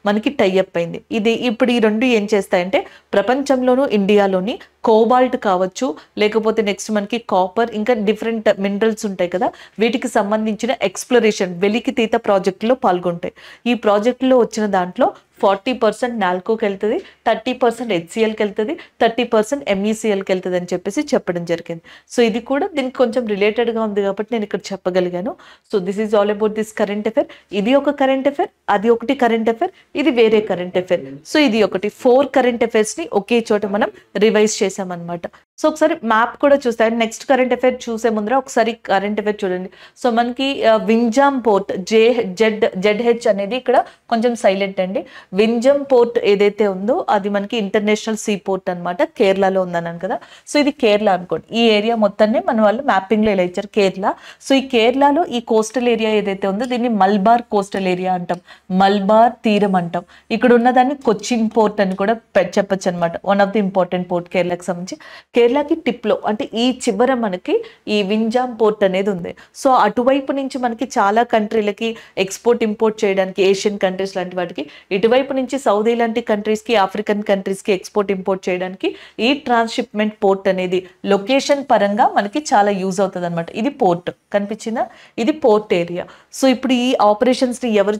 మనకి టైఅప్ అయింది ఇది ఇప్పుడు ఈ రెండు ఏం చేస్తాయంటే ప్రపంచంలోనూ ఇండియాలోని కోబాల్ట్ కావచ్చు లేకపోతే నెక్స్ట్ మనకి కాపర్ ఇంకా డిఫరెంట్ మినరల్స్ ఉంటాయి కదా వీటికి సంబంధించిన ఎక్స్ప్లోరేషన్ వెలికితీత ప్రాజెక్టులో పాల్గొంటాయి ఈ ప్రాజెక్టులో వచ్చిన దాంట్లో ఫార్టీ పర్సెంట్ నాల్కోకి వెళ్తుంది థర్టీ పర్సెంట్ హెచ్సిఎల్కి వెళ్తుంది థర్టీ పర్సెంట్ ఎంఈసిఎల్కి వెళ్తుంది అని చెప్పేసి చెప్పడం జరిగింది సో ఇది కూడా దీనికి కొంచెం రిలేటెడ్గా ఉంది కాబట్టి నేను ఇక్కడ చెప్పగలిగాను so this is all about this current affair ఇది ఒక కరెంట్ అఫేర్ అది ఒకటి కరెంట్ అఫేర్ ఇది వేరే కరెంట్ అఫేర్ సో ఇది ఒకటి ఫోర్ కరెంట్ అఫేర్స్ని ఒకే చోట మనం రివైజ్ చేసి చేసామన్నమాట సో ఒకసారి మ్యాప్ కూడా చూస్తే నెక్స్ట్ కరెంట్ అఫైర్ చూసే ముందర ఒకసారి కరెంట్ అఫైర్ చూడండి సో మనకి Vizhinjam port J Z ZH అనేది ఇక్కడ కొంచెం సైలెంట్ అండి వింజామ్ పోర్ట్ ఏదైతే ఉందో అది మనకి ఇంటర్నేషనల్ సీ పోర్ట్ అనమాట కేరళలో ఉందన్నాను కదా సో ఇది కేరళ అనుకోండి ఈ ఏరియా మొత్తాన్ని మన వాళ్ళు మ్యాపింగ్లో ఇలా ఇచ్చారు కేరళ సో ఈ కేరళలో ఈ కోస్టల్ ఏరియా ఏదైతే ఉందో దీన్ని మల్బార్ కోస్టల్ ఏరియా అంటాం మల్బార్ తీరం అంటాం ఇక్కడ ఉన్నదాన్ని కొచ్చిన్ పోర్ట్ అని కూడా చెప్పచ్చు అనమాట one of the important port Kerala కేరళకి సంబంధించి కేరళకి టిప్లో అంటే ఈ చివర మనకి ఈ వింజామ్ పోర్ట్ అనేది ఉంది సో అటువైపు నుంచి మనకి చాలా కంట్రీలకి ఎక్స్పోర్ట్ ఇంపోర్ట్ చేయడానికి ఏషియన్ కంట్రీస్ లాంటి వాటికి ఇటువైపు నుంచి సౌదీ లాంటి కంట్రీస్కి ఆఫ్రికన్ కంట్రీస్కి ఎక్స్పోర్ట్ ఇంపోర్ట్ చేయడానికి ఈ ట్రాన్స్షిప్మెంట్ పోర్ట్ అనేది లొకేషన్ పరంగా మనకి చాలా యూజ్ అవుతుంది అనమాట ఇది పోర్ట్ కనిపించిందా ఇది పోర్ట్ ఏరియా సో ఇప్పుడు ఈ ఆపరేషన్స్ని ఎవరు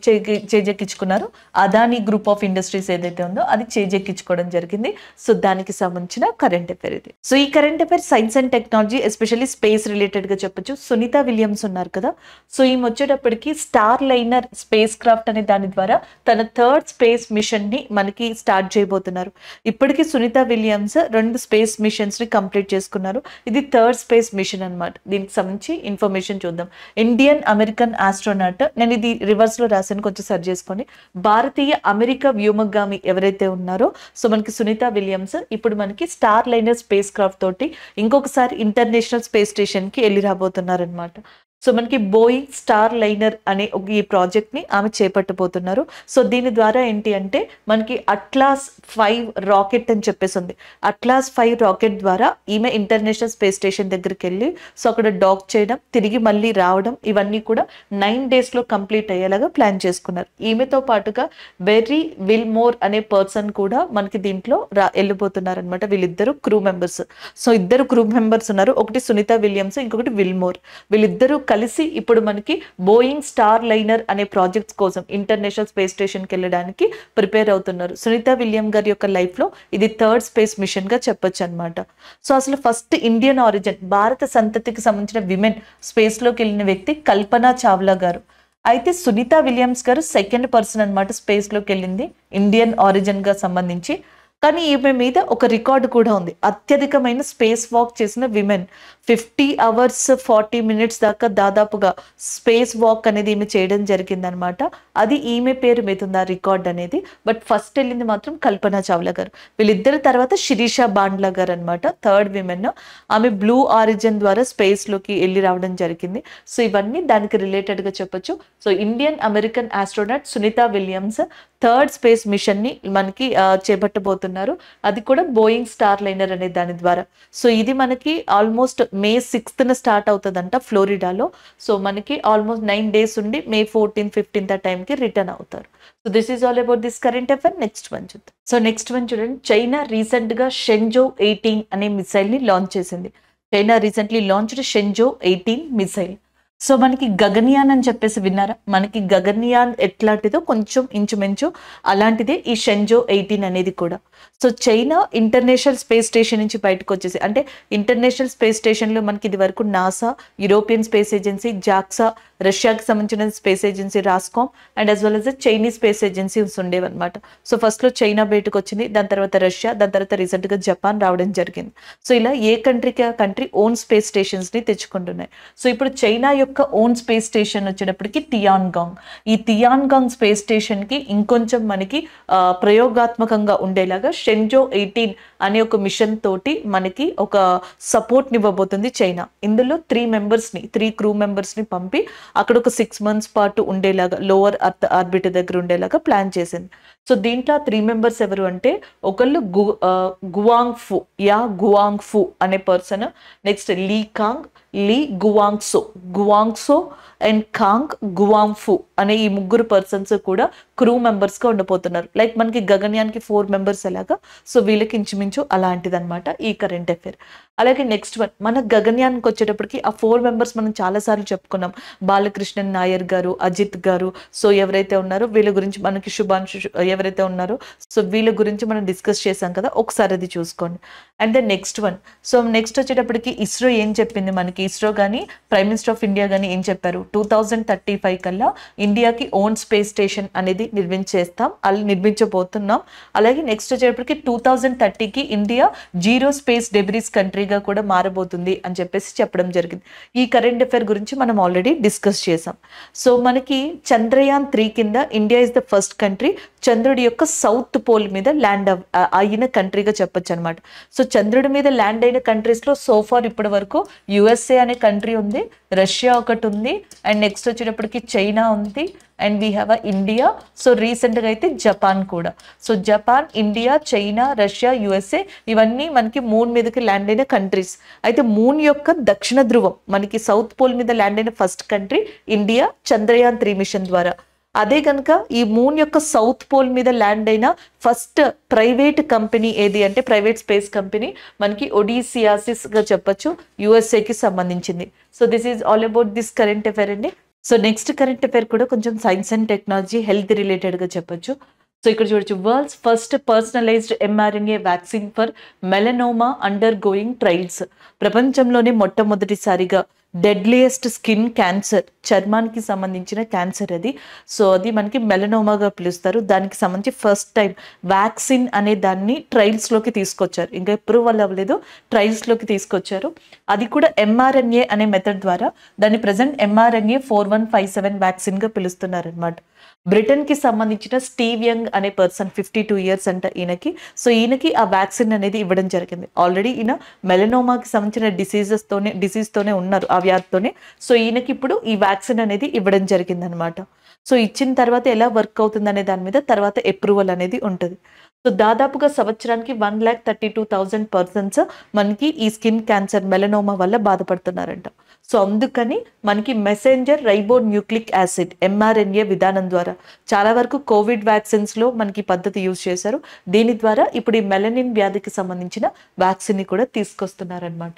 చేజెక్కించుకున్నారు అదాని గ్రూప్ ఆఫ్ ఇండస్ట్రీస్ ఏదైతే ఉందో అది చేజెక్కించుకోవడం జరిగింది సో దానికి సంబంధించిన కరెక్ట్ కరెంట్ అఫేర్ ఇది సో ఈ current affair science and technology especially space గా చెప్పొచ్చు సునీత విలియమ్స్ ఉన్నారు కదా సో ఈమె వచ్చేటప్పటికి స్టార్ లైనర్ స్పేస్ క్రాఫ్ట్ అనే దాని ద్వారా తన థర్డ్ స్పేస్ ని మనకి స్టార్ట్ చేయబోతున్నారు ఇప్పటికీ సునీత విలియమ్స్ రెండు స్పేస్ ని కంప్లీట్ చేసుకున్నారు ఇది థర్డ్ స్పేస్ మిషన్ అనమాట దీనికి సంబంధించి ఇన్ఫర్మేషన్ చూద్దాం ఇండియన్ అమెరికన్ ఆస్ట్రోనాట్ నేను ఇది రివర్స్ లో రాశాను కొంచెం సర్చ్ చేసుకోండి భారతీయ అమెరికా వ్యోమగామి ఎవరైతే ఉన్నారో సో మనకి సునీత విలియమ్స్ ఇప్పుడు మనకి star starliner spacecraft తోటి ఇంకొకసారి ఇంటర్నేషనల్ స్పేస్ స్టేషన్కి వెళ్ళి రాబోతున్నారనమాట సో మనకి బోయింగ్ స్టార్ లైనర్ అనే ఒక ఈ ప్రాజెక్ట్ని ఆమె చేపట్టబోతున్నారు సో దీని ద్వారా ఏంటి అంటే మనకి అట్లాస్ ఫైవ్ రాకెట్ అని చెప్పేసి ఉంది అట్లాస్ ఫైవ్ రాకెట్ ద్వారా ఈమె ఇంటర్నేషనల్ స్పేస్ స్టేషన్ దగ్గరికి వెళ్ళి సో అక్కడ డాక్ చేయడం తిరిగి మళ్ళీ రావడం ఇవన్నీ కూడా నైన్ డేస్లో కంప్లీట్ అయ్యేలాగా ప్లాన్ చేసుకున్నారు ఈమెతో పాటుగా వెర్రీ విల్మోర్ అనే పర్సన్ కూడా మనకి దీంట్లో రా వెళ్ళిపోతున్నారు అనమాట వీళ్ళిద్దరు క్రూ మెంబర్స్ సో ఇద్దరు క్రూ మెంబర్స్ ఉన్నారు ఒకటి సునీత విలియమ్స్ ఇంకొకటి విల్మోర్ వీళ్ళిద్దరూ కలిసి ఇప్పుడు మనకి బోయింగ్ స్టార్ లైనర్ అనే ప్రాజెక్ట్స్ కోసం ఇంటర్నేషనల్ స్పేస్ స్టేషన్కి వెళ్ళడానికి ప్రిపేర్ అవుతున్నారు సునీత విలియం గారి యొక్క లైఫ్లో ఇది థర్డ్ స్పేస్ మిషన్గా చెప్పొచ్చు అనమాట సో అసలు ఫస్ట్ ఇండియన్ ఆరిజిన్ భారత సంతతికి సంబంధించిన విమెన్ స్పేస్లోకి వెళ్ళిన వ్యక్తి కల్పనా చావ్లా గారు అయితే సునీత విలియమ్స్ గారు సెకండ్ పర్సన్ అనమాట స్పేస్లోకి వెళ్ళింది ఇండియన్ ఆరిజిన్గా సంబంధించి కానీ ఈమె మీద ఒక రికార్డు కూడా ఉంది అత్యధికమైన స్పేస్ వాక్ చేసిన women fifty hours forty minutes దాకా దాదాపుగా స్పేస్ వాక్ అనేది ఈమె చేయడం జరిగిందనమాట అది ఈమె పేరు మీద ఉంది ఆ రికార్డ్ అనేది బట్ ఫస్ట్ వెళ్ళింది మాత్రం కల్పన చావ్లా గారు వీళ్ళిద్దరి తర్వాత శిరీష బాండ్లా గారు అనమాట థర్డ్ విమెన్ ఆమె బ్లూ ఆరిజన్ ద్వారా స్పేస్లోకి వెళ్ళి రావడం జరిగింది సో ఇవన్నీ దానికి రిలేటెడ్గా చెప్పొచ్చు so Indian American astronaut Sunita Williams third space మిషన్ని మనకి చేపట్టబోతున్నారు అది కూడా బోయింగ్ స్టార్ లైనర్ అనే దాని ద్వారా సో ఇది మనకి ఆల్మోస్ట్ మే సిక్స్త్న స్టార్ట్ అవుతుందంట ఫ్లోరిడాలో సో మనకి ఆల్మోస్ట్ నైన్ డేస్ ఉండి మే ఫోర్టీన్ ఫిఫ్టీన్త్ ఆ టైంకి రిటర్న్ అవుతారు so this is all about this current affair next one చూద్దాం సో నెక్స్ట్ వన్ చూడండి చైనా రీసెంట్గా షెంజో ఎయిటీన్ అనే మిసైల్ని లాంచ్ చేసింది China recently launched Shenzhou eighteen missile so మనకి గగన్యాన్ అని చెప్పేసి విన్నారా మనకి గగన్యాన్ ఎట్లాంటిదో కొంచెం ఇంచుమించు అలాంటిదే ఈ షెంజో ఎయిటీన్ అనేది కూడా so China international space station నుంచి బయటకు వచ్చేసి అంటే ఇంటర్నేషనల్ స్పేస్ స్టేషన్లో మనకి ఇది వరకు NASA European space agency JAXA రష్యాకి సంబంధించిన space agency Roscosmos and as well as the Chinese space agencies ఉండేవన్నమాట సో ఫస్ట్లో చైనా బయటకు వచ్చింది దాని తర్వాత రష్యా దాని తర్వాత రీసెంట్గా జపాన్ రావడం జరిగింది సో ఇలా ఏ కంట్రీకి ఆ కంట్రీ ఓన్ స్పేస్ స్టేషన్స్ని తెచ్చుకుంటున్నాయి సో ఇప్పుడు చైనా యొక్క యొక్క ఓన్ స్పేస్ స్టేషన్ వచ్చేటప్పటికి టియాన్గాంగ్ ఈ టియాన్గాంగ్ స్పేస్ స్టేషన్కి ఇంకొంచెం మనకి ప్రయోగాత్మకంగా ఉండేలాగా షెన్జో ఎయిటీన్ అనే ఒక మిషన్ తోటి మనకి ఒక సపోర్ట్ని ఇవ్వబోతుంది చైనా ఇందులో త్రీ మెంబర్స్ని త్రీ క్రూ మెంబర్స్ని పంపి అక్కడ ఒక సిక్స్ మంత్స్ పాటు ఉండేలాగా లోవర్ అర్త్ ఆర్బిట్ దగ్గర ఉండేలాగా ప్లాన్ చేసింది సో దీంట్లో త్రీ మెంబర్స్ ఎవరు అంటే ఒకళ్ళు గు గువాంగ్ ఫు యా గువాంగ్ ఫు అనే person next Li Cong Li Guangsu Guangsu and Cong Guangfu అనే ఈ ముగ్గురు పర్సన్స్ కూడా క్రూ మెంబర్స్గా ఉండబోతున్నారు లైక్ మనకి గగన్యాన్కి ఫోర్ మెంబర్స్ ఎలాగా సో వీళ్ళకి ఇంచుమించు అలాంటిదన్నమాట ఈ కరెంట్ అఫేర్ అలాగే నెక్స్ట్ వన్ మన గగన్యాన్కి వచ్చేటప్పటికి ఆ ఫోర్ మెంబర్స్ మనం చాలాసార్లు చెప్పుకున్నాం బాలకృష్ణన్ నాయర్ గారు అజిత్ గారు సో ఎవరైతే ఉన్నారో వీళ్ళ గురించి మనకి శుభాంశు ఎవరైతే ఉన్నారో సో వీళ్ళ గురించి మనం డిస్కస్ చేసాం కదా ఒకసారి అది చూసుకోండి and then next one so next వచ్చేటప్పటికి ఇస్రో ఏం చెప్పింది మనకి ఇస్రో కానీ ప్రైమ్ మినిస్టర్ ఆఫ్ ఇండియా కానీ ఏం చెప్పారు టూ థౌజండ్ థర్టీ ఫైవ్ కల్లా ఇండియాకి ఓన్ స్పేస్ స్టేషన్ అనేది నిర్మించేస్తాం అలా నిర్మించబోతున్నాం అలాగే నెక్స్ట్ వచ్చేటప్పటికి టూ థౌజండ్ థర్టీకి ఇండియా జీరో స్పేస్ డెబ్రీస్ కంట్రీగా కూడా మారబోతుంది అని చెప్పేసి చెప్పడం జరిగింది ఈ కరెంట్ అఫైర్ గురించి మనం ఆల్రెడీ డిస్కస్ చేసాం సో మనకి చంద్రయాన్ త్రీ కింద India is the first country చంద్రుడి యొక్క సౌత్ పోల్ మీద ల్యాండ్ అయిన కంట్రీగా చెప్పొచ్చు అనమాట సో చంద్రుడి మీద ల్యాండ్ అయిన కంట్రీస్లో సోఫార్ ఇప్పటి వరకు యుఎస్ఏ యుఎస్ఏ అనే కంట్రీ ఉంది రష్యా ఒకటి ఉంది అండ్ నెక్స్ట్ వచ్చేటప్పటికి చైనా ఉంది and we have a India so రీసెంట్గా అయితే జపాన్ కూడా so Japan India China Russia USA ఇవన్నీ మనకి మూన్ మీదకి ల్యాండ్ అయిన కంట్రీస్ అయితే మూన్ యొక్క దక్షిణ ధృవం మనకి సౌత్ పోల్ మీద ల్యాండ్ అయిన first country India Chandrayaan three mission ద్వారా అదే కనుక ఈ మూన్ యొక్క సౌత్ పోల్ మీద ల్యాండ్ అయిన ఫస్ట్ ప్రైవేట్ కంపెనీ ఏది అంటే ప్రైవేట్ స్పేస్ కంపెనీ మనకి ఒడిసియాసిస్గా చెప్పచ్చు యుఎస్ఏకి సంబంధించింది so this is all about this current affair అండి సో నెక్స్ట్ కరెంట్ అఫేర్ కూడా కొంచెం సైన్స్ అండ్ టెక్నాలజీ హెల్త్ రిలేటెడ్గా చెప్పొచ్చు సో ఇక్కడ చూడొచ్చు world's first personalized mRNA vaccine for melanoma undergoing trials ప్రపంచంలోనే మొట్టమొదటిసారిగా డెడ్లియెస్ట్ స్కిన్ క్యాన్సర్ చర్మానికి సంబంధించిన క్యాన్సర్ అది సో అది మనకి మెలనోమాగా పిలుస్తారు దానికి సంబంధించి ఫస్ట్ టైం వ్యాక్సిన్ అనే దాన్ని ట్రయల్స్లోకి తీసుకొచ్చారు ఇంకా ఎప్పుడు వాళ్ళు అవ్వలేదు ట్రయల్స్లోకి తీసుకొచ్చారు అది కూడా ఎంఆర్ఎన్ఏ అనే మెథడ్ ద్వారా దాన్ని present mRNA four one five seven వ్యాక్సిన్గా పిలుస్తున్నారనమాట బ్రిటన్కి సంబంధించిన స్టీవ్ యంగ్ అనే పర్సన్ ఫిఫ్టీ టూ ఇయర్స్ అంట ఈయనకి సో ఈయనకి ఆ వ్యాక్సిన్ అనేది ఇవ్వడం జరిగింది ఆల్రెడీ ఈయన మెలనోమాకి సంబంధించిన డిసీజెస్తోనే డిసీజ్తోనే ఉన్నారు ఆ కావ్యాతోనే సో ఈయనకి ఇప్పుడు ఈ వ్యాక్సిన్ అనేది ఇవ్వడం జరిగిందనమాట సో ఇచ్చిన తర్వాత ఎలా వర్క్ అవుతుంది అనే దాని మీద తర్వాత అప్రూవల్ అనేది ఉంటుంది సో దాదాపుగా సంవత్సరానికి one lakh thirty two thousand persons మనకి ఈ స్కిన్ క్యాన్సర్ మెలనోమా వల్ల బాధపడుతున్నారంట సో అందుకని మనకి messenger ribonucleic acid mRNA విధానం ద్వారా చాలా వరకు కోవిడ్ వ్యాక్సిన్స్లో మనకి పద్ధతి యూజ్ చేశారు దీని ద్వారా ఇప్పుడు ఈ మెలనిన్ వ్యాధికి సంబంధించిన వ్యాక్సిన్ని కూడా తీసుకొస్తున్నారనమాట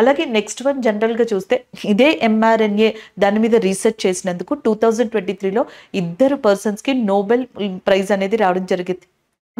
అలాగే నెక్స్ట్ వన్ జనరల్గా చూస్తే ఇదే ఎంఆర్ఎన్ఏ దాని మీద రీసెర్చ్ చేసినందుకు టూ థౌజండ్ ట్వంటీ త్రీలో ఇద్దరు పర్సన్స్కి నోబెల్ ప్రైజ్ అనేది రావడం జరిగింది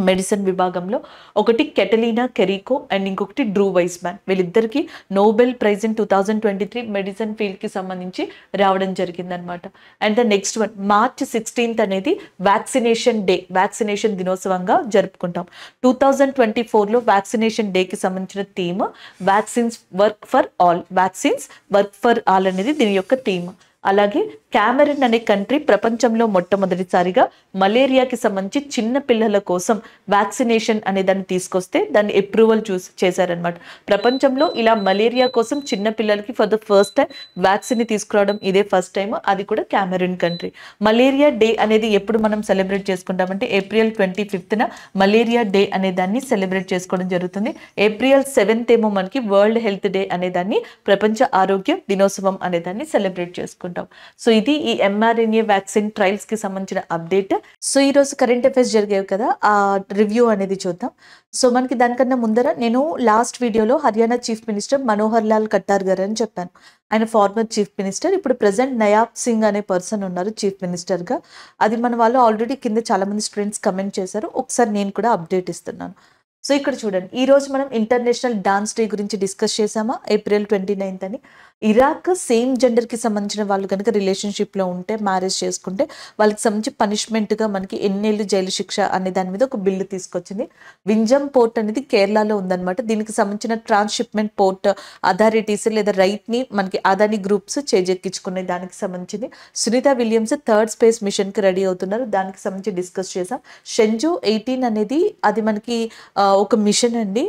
మెడిసిన్ విభాగంలో ఒకటి కెటలీనా కెరీకో అండ్ ఇంకొకటి డ్రూ వైస్మ్యాన్ వీళ్ళిద్దరికీ Nobel prize in two thousand twenty three medicine ఫీల్డ్కి సంబంధించి రావడం జరిగిందనమాట and the next one March sixteenth అనేది వ్యాక్సినేషన్ డే వ్యాక్సినేషన్ దినోత్సవంగా జరుపుకుంటాం టూ థౌజండ్ ట్వంటీ ఫోర్లో వ్యాక్సినేషన్ డేకి సంబంధించిన theme vaccines work for all vaccines work for all అనేది దీని యొక్క థీమ్ అలాగే క్యామెరన్ అనే కంట్రీ ప్రపంచంలో మొట్టమొదటిసారిగా మలేరియాకి సంబంధించి చిన్న పిల్లల కోసం వ్యాక్సినేషన్ అనే దాన్ని తీసుకొస్తే దాన్ని అప్రూవల్ చూసి చేశారనమాట ప్రపంచంలో ఇలా మలేరియా కోసం చిన్న పిల్లలకి for the first time vaccine తీసుకురావడం ఇదే ఫస్ట్ టైం అది కూడా క్యామెరిన్ కంట్రీ మలేరియా డే అనేది ఎప్పుడు మనం సెలబ్రేట్ చేసుకుంటామంటే ఏప్రిల్ ట్వంటీ ఫిఫ్త్న మలేరియా డే అనే దాన్ని సెలబ్రేట్ చేసుకోవడం జరుగుతుంది ఏప్రిల్ సెవెంత్ ఏమో మనకి వరల్డ్ హెల్త్ డే అనే దాన్ని ప్రపంచ ఆరోగ్య దినోత్సవం అనే దాన్ని సెలబ్రేట్ చేసుకుంటాం మాట్లాడుకుంటాం సో ఇది ఈ ఎంఆర్ఎన్ఏ వ్యాక్సిన్ కి సంబంధించిన అప్డేట్ సో ఈ రోజు కరెంట్ అఫైర్స్ జరిగేవి కదా ఆ రివ్యూ అనేది చూద్దాం సో మనకి దానికన్నా ముందర నేను లాస్ట్ వీడియోలో హర్యానా చీఫ్ మినిస్టర్ మనోహర్ లాల్ కట్టార్ గారు అని చెప్పాను ఆయన ఫార్మర్ చీఫ్ మినిస్టర్ ఇప్పుడు ప్రజెంట్ నయాబ్ సింగ్ అనే పర్సన్ ఉన్నారు చీఫ్ మినిస్టర్గా అది మన వాళ్ళు ఆల్రెడీ కింద చాలామంది స్టూడెంట్స్ కమెంట్ చేశారు ఒకసారి నేను కూడా అప్డేట్ ఇస్తున్నాను సో ఇక్కడ చూడండి ఈరోజు మనం ఇంటర్నేషనల్ డాన్స్ డే గురించి డిస్కస్ చేసామా ఏప్రిల్ ట్వంటీ నైన్త్ అని ఇరాక్ సేమ్ జెండర్కి సంబంధించిన వాళ్ళు కనుక రిలేషన్షిప్లో ఉంటే మ్యారేజ్ చేసుకుంటే వాళ్ళకి సంబంధించి పనిష్మెంట్గా మనకి ఎన్నేళ్ళు జైలు శిక్ష అనే దాని మీద ఒక బిల్లు తీసుకొచ్చింది వింజం పోర్ట్ అనేది కేరళలో ఉందన్నమాట దీనికి సంబంధించిన ట్రాన్స్షిప్మెంట్ పోర్ట్ అథారిటీస్ లేదా రైట్ని మనకి అదాని గ్రూప్స్ చేజెక్కించుకునే దానికి సంబంధించింది సునీత విలియమ్స్ థర్డ్ స్పేస్ మిషన్కి రెడీ అవుతున్నారు దానికి సంబంధించి డిస్కస్ చేసాం షెంజు ఎయిటీన్ అనేది అది మనకి ఒక మిషన్ అండి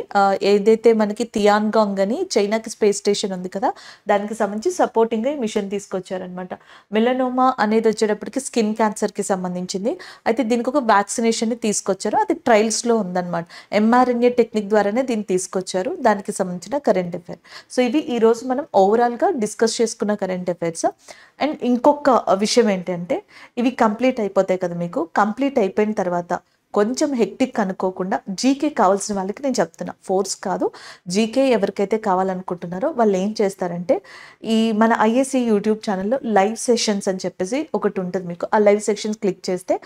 ఏదైతే మనకి తియాన్గాంగ్ అని చైనాకి స్పేస్ స్టేషన్ ఉంది కదా దాని దానికి సంబంధించి సపోర్టింగ్ మిషన్ తీసుకొచ్చారనమాట మెలనోమా అనేది వచ్చేటప్పటికి స్కిన్ క్యాన్సర్కి సంబంధించింది అయితే దీనికి ఒక వ్యాక్సినేషన్ని తీసుకొచ్చారు అది ట్రయల్స్లో ఉందన్నమాట ఎంఆర్ఎన్ఏ టెక్నిక్ ద్వారానే దీన్ని తీసుకొచ్చారు దానికి సంబంధించిన కరెంట్ అఫైర్ సో ఇవి ఈరోజు మనం ఓవరాల్గా డిస్కస్ చేసుకున్న కరెంట్ అఫైర్స్ అండ్ ఇంకొక విషయం ఏంటంటే ఇవి కంప్లీట్ అయిపోతాయి కదా మీకు కంప్లీట్ అయిపోయిన తర్వాత కొంచెం హెక్టిక్ అనుకోకుండా జీకే కావాల్సిన వాళ్ళకి నేను చెప్తున్నా ఫోర్స్ కాదు జీకే ఎవరికైతే కావాలనుకుంటున్నారో వాళ్ళు ఏం చేస్తారంటే ఈ మన ఐఏసీ యూట్యూబ్ ఛానల్లో లైవ్ సెషన్స్ అని చెప్పేసి ఒకటి ఉంటుంది మీకు ఆ లైవ్ సెషన్స్ క్లిక్ చేస్తే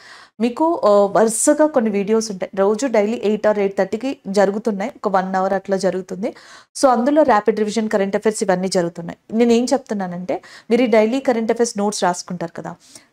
మీకు వరుసగా కొన్ని వీడియోస్ ఉంటాయి రోజు డైలీ ఎయిట్ ఆర్ ఎయిట్ థర్టీకి జరుగుతున్నాయి ఒక వన్ అవర్ అట్లా జరుగుతుంది సో అందులో ర్యాపిడ్ రివిజన్ కరెంట్ అఫైర్స్ ఇవన్నీ జరుగుతున్నాయి నేను ఏం చెప్తున్నానంటే మీరు డైలీ కరెంట్ అఫేర్స్ నోట్స్ రాసుకుంటారు కదా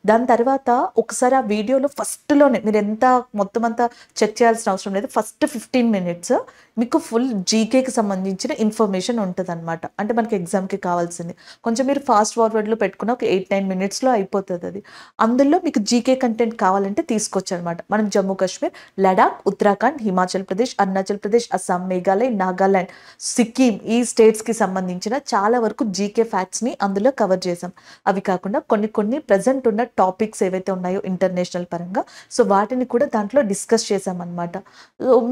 దాని తర్వాత ఒకసారి ఆ వీడియోలో ఫస్ట్లోనే మీరు ఎంత మొత్తం అంతా చెక్ చేయాల్సిన అవసరం లేదు ఫస్ట్ ఫిఫ్టీన్ మినిట్స్ మీకు ఫుల్ జీకేకి సంబంధించిన ఇన్ఫర్మేషన్ ఉంటుంది అనమాట అంటే మనకి ఎగ్జామ్కి కావాల్సింది కొంచెం మీరు ఫాస్ట్ ఫార్వర్డ్లో పెట్టుకున్న ఒక ఎయిట్ నైన్ మినిట్స్లో అయిపోతుంది అది అందులో మీకు జీకే కంటెంట్ కావాలంటే తీసుకోవచ్చు అనమాట మనం జమ్మూ కాశ్మీర్ లడాక్ ఉత్తరాఖండ్ హిమాచల్ ప్రదేశ్ అరుణాచల్ ప్రదేశ్ అస్సాం మేఘాలయ నాగాలాండ్ సిక్కిం ఈ స్టేట్స్కి సంబంధించిన చాలా వరకు జీకే ఫ్యాక్ట్స్ని అందులో కవర్ చేసాం అవి కాకుండా కొన్ని కొన్ని ప్రజెంట్ ఉన్న టాపిక్స్ ఏవైతే ఉన్నాయో ఇంటర్నేషనల్ పరంగా సో వాటిని కూడా దాంట్లో డిస్కస్ అనమాట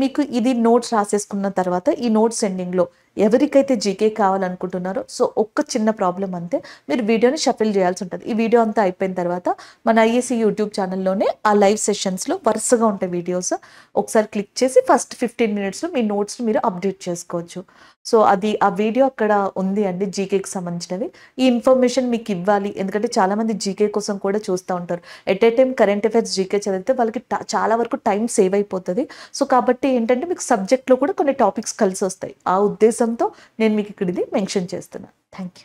మీకు ఇది నోట్స్ రాసేసుకో చేసుకున్న తర్వాత ఈ నోట్స్ ఎండింగ్లో ఎవరికైతే జీకే కావాలనుకుంటున్నారో సో ఒక్క చిన్న ప్రాబ్లం అంతే మీరు వీడియోని షఫిల్ చేయాల్సి ఉంటుంది ఈ వీడియో అంతా అయిపోయిన తర్వాత మన ఐఏసీ యూట్యూబ్ ఛానల్లోనే ఆ లైవ్ సెషన్స్లో వరుసగా ఉంటాయి వీడియోస్ ఒకసారి క్లిక్ చేసి ఫస్ట్ ఫిఫ్టీన్ మినిట్స్లో మీ నోట్స్ని మీరు అప్డేట్ చేసుకోవచ్చు సో అది ఆ వీడియో అక్కడ ఉంది అండి జీకేకి సంబంధించినవి ఈ ఇన్ఫర్మేషన్ మీకు ఇవ్వాలి ఎందుకంటే చాలామంది జీకే కోసం కూడా చూస్తూ ఉంటారు at a time current affairs GK చదివితే వాళ్ళకి చాలా వరకు టైం సేవ్ అయిపోతుంది సో కాబట్టి ఏంటంటే మీకు సబ్జెక్ట్లో కూడా కొన్ని టాపిక్స్ కలిసి వస్తాయి ఆ ఉద్దేశం ఉద్దేశంతో నేను మీకు ఇక్కడ ఇది మెన్షన్ చేస్తున్నాను థ్యాంక్ యూ